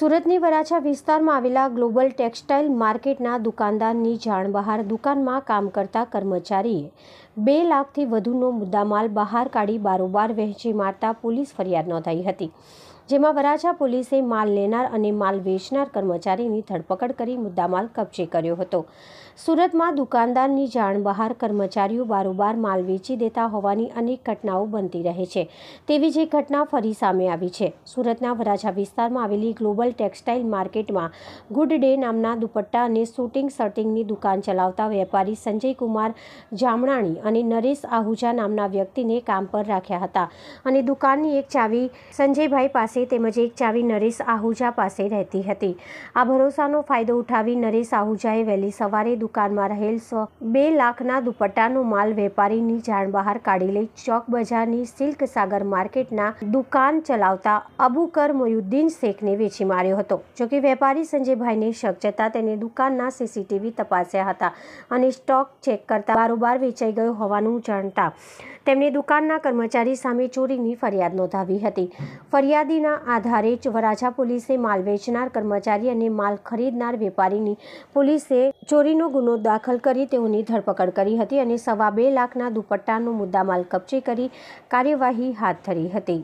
સુરતની વરાછા વિસ્તારમાં આવેલા ગ્લોબલ ટેક્સટાઇલ માર્કેટના દુકાનદારની જાણ બહાર દુકાનમાં કામ કરતા કર્મચારીએ બે લાખથી વધુનો મુદ્દામાલ બહાર કાઢી બારોબાર વહેંચી મારતા પોલીસ ફરિયાદ નોંધાઈ હતી જેમાં વરાછા પોલીસે માલ લેનાર અને માલ વેચનાર કર્મચારીની ધરપકડ કરી મુદ્દામાલ કબજે કર્યો હતો સુરતમાં દુકાનદારની જાણ બહાર કર્મચારીઓ બારોબાર માલ વેચી દેતા હોવાની અનેક ઘટનાઓ બનતી રહે છે તેવી જ એક ઘટના ફરી સામે આવી છે સુરતના વરાછા વિસ્તારમાં આવેલી ગ્લોબલ ટેક્સટાઇલ માર્કેટમાં ગુડ ડે નામના દુપટ્ટા અને શૂટિંગ શર્ટિંગની દુકાન ચલાવતા વેપારી સંજય કુમાર જામણાણી અને નરેશ આહુજા નામના વ્યક્તિને કામ પર રાખ્યા હતા અને દુકાનની એક ચાવી સંજયભાઈ પાસે પાસે તેમજ એક ચાવી નરેશ આહુજા પાસે રહેતી હતી આ ભરોસાનો ફાયદો ઉઠાવી નરેશ આહુજાએ વહેલી સવારે દુકાનમાં રહેલ બે લાખના દુપટ્ટાનો માલ વેપારીની જાણ બહાર કાઢી લઈ ચોક બજારની સિલ્ક સાગર માર્કેટના દુકાન ચલાવતા અબુકર મોયુદ્દીન શેખને વેચી માર્યો હતો જોકે વેપારી સંજયભાઈને શક જતા તેને દુકાનના સીસીટીવી તપાસ્યા હતા અને સ્ટોક ચેક કરતા કારોબાર વેચાઈ ગયો હોવાનું જાણતા તેમણે દુકાનના કર્મચારી સામે ચોરીની ફરિયાદ નોંધાવી હતી ફરિયાદીના ફરિયાદના આધારે જ વરાછા પોલીસે માલ વેચનાર કર્મચારી અને માલ ખરીદનાર વેપારીની પોલીસે ચોરીનો ગુનો દાખલ કરી તેઓની ધરપકડ કરી હતી અને સવા બે લાખના દુપટ્ટાનો મુદ્દામાલ કબજે કરી કાર્યવાહી હાથ ધરી હતી